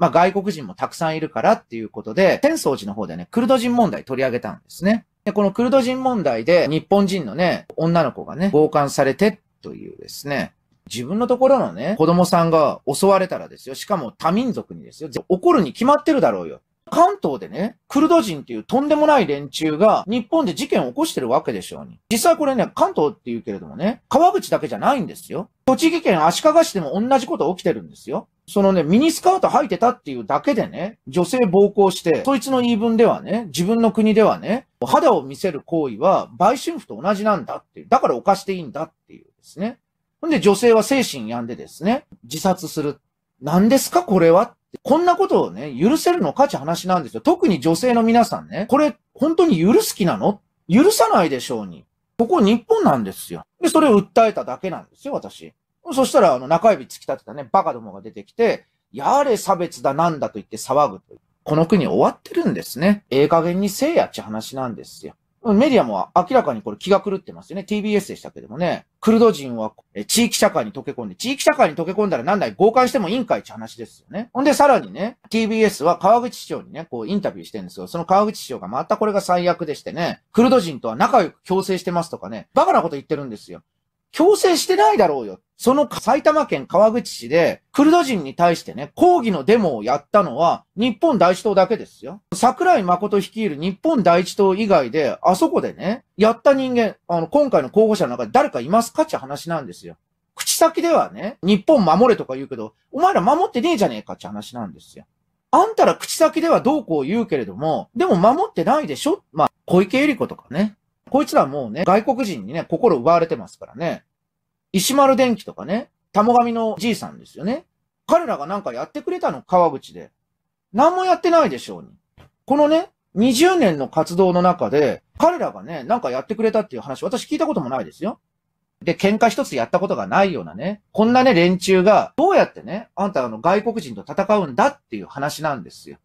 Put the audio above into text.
まあ、外国人もたくさんいるからっていうことで、浅草寺の方でね、クルド人問題取り上げたんですね。で、このクルド人問題で、日本人のね、女の子がね、傍観されてというですね、自分のところのね、子供さんが襲われたらですよ。しかも多民族にですよ。怒るに決まってるだろうよ。関東でね、クルド人っていうとんでもない連中が日本で事件を起こしてるわけでしょうに。実際これね、関東って言うけれどもね、川口だけじゃないんですよ。栃木県足利市でも同じこと起きてるんですよ。そのね、ミニスカート履いてたっていうだけでね、女性暴行して、そいつの言い分ではね、自分の国ではね、肌を見せる行為は売春婦と同じなんだっていう、だから犯していいんだっていうですね。ほんで女性は精神病んでですね、自殺する。何ですかこれはこんなことをね、許せるのかち話なんですよ。特に女性の皆さんね、これ本当に許す気なの許さないでしょうに。ここ日本なんですよ。で、それを訴えただけなんですよ、私。そしたら、あの、中指突き立てたね、バカどもが出てきて、やれ差別だなんだと言って騒ぐという。この国終わってるんですね。ええ加減にせいやっち話なんですよ。メディアも明らかにこれ気が狂ってますよね。TBS でしたけどもね。クルド人は地域社会に溶け込んで、地域社会に溶け込んだら何だい合しても委員会って話ですよね。ほんでさらにね、TBS は川口市長にね、こうインタビューしてるんですよ。その川口市長がまたこれが最悪でしてね、クルド人とは仲良く共生してますとかね、バカなこと言ってるんですよ。共生してないだろうよ。その埼玉県川口市で、クルド人に対してね、抗議のデモをやったのは、日本第一党だけですよ。桜井誠率いる日本第一党以外で、あそこでね、やった人間、あの、今回の候補者の中で誰かいますかって話なんですよ。口先ではね、日本守れとか言うけど、お前ら守ってねえじゃねえかって話なんですよ。あんたら口先ではどうこう言うけれども、でも守ってないでしょまあ、小池百合子とかね。こいつらもうね、外国人にね、心奪われてますからね。石丸電機とかね、玉神のじいさんですよね。彼らがなんかやってくれたの、川口で。何もやってないでしょうに。このね、20年の活動の中で、彼らがね、なんかやってくれたっていう話、私聞いたこともないですよ。で、喧嘩一つやったことがないようなね、こんなね、連中が、どうやってね、あんたあの外国人と戦うんだっていう話なんですよ。